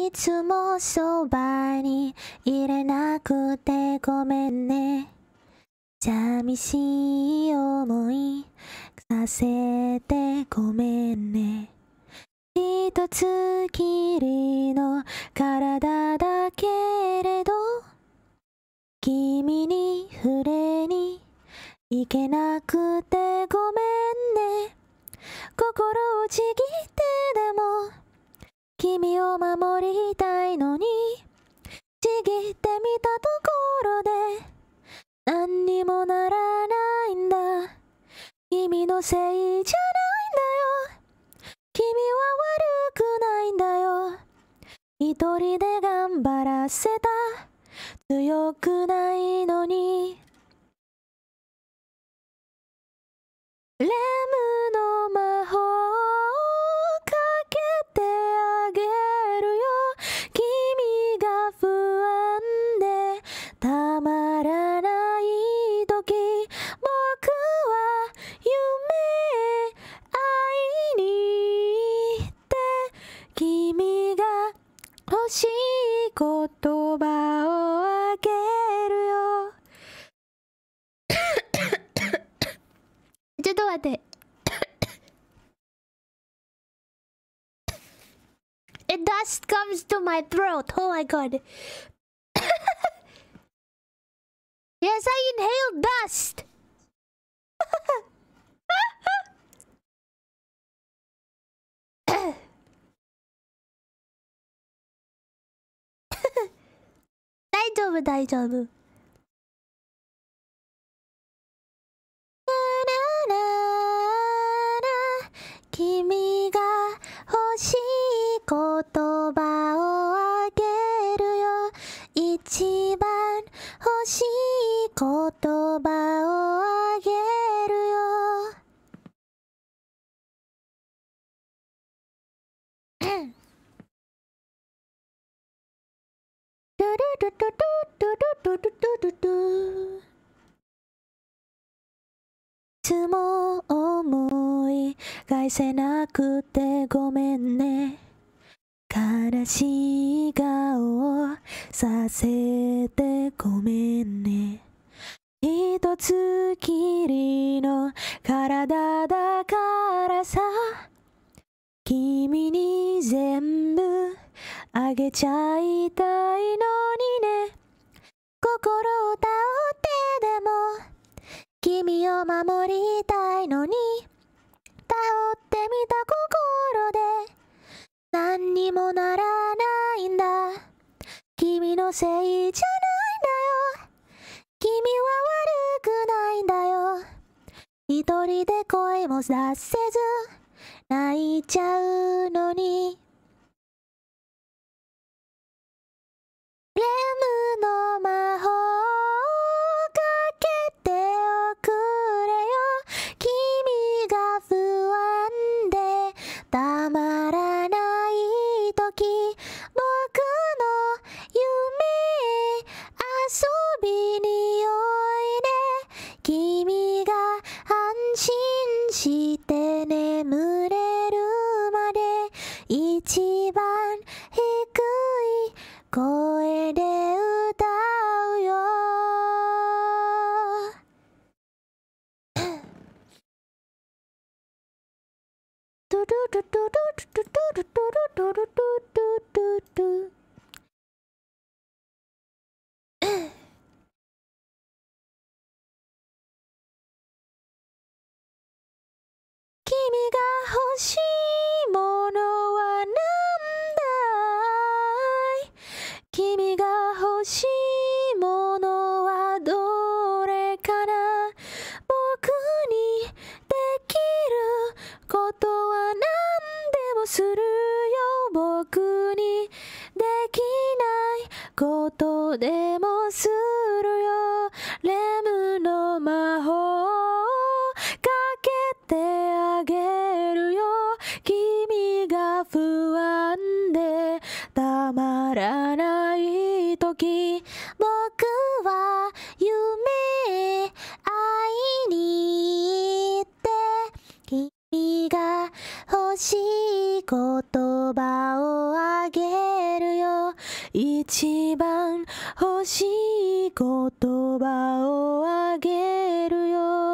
いつもそばにいれなくてごめんね寂しい思いさせてごめんね一つきりの体だけれど君に触れに行けなくてごめんね心をちぎってでも君を守りたいのにちぎってみたところで何にもならないんだ君のせいじゃないんだよ君は悪くないんだよ一人で頑張らせた強くないのにレムの魔法 It dust comes to my throat. Oh my god. yes, I inhaled dust. 丈夫大丈夫君が欲しい言葉をあげるよ一番欲しい言葉ドドドドドドドドドつも思い返せなくてごめんね悲しい顔させてごめんね一つきりの体だからさ君に全部あげちゃいたいのを倒おってでも君を守りたいのにたおってみた心で何にもならないんだ君のせいじゃないんだよ君は悪くないんだよ一人で声も出せず泣いちゃうのに一番低い声で歌うよドゥドゥドゥドゥドゥドゥドゥドゥドトドゥドトドゥドみがほしいことでもる一番欲しい言葉をあげるよ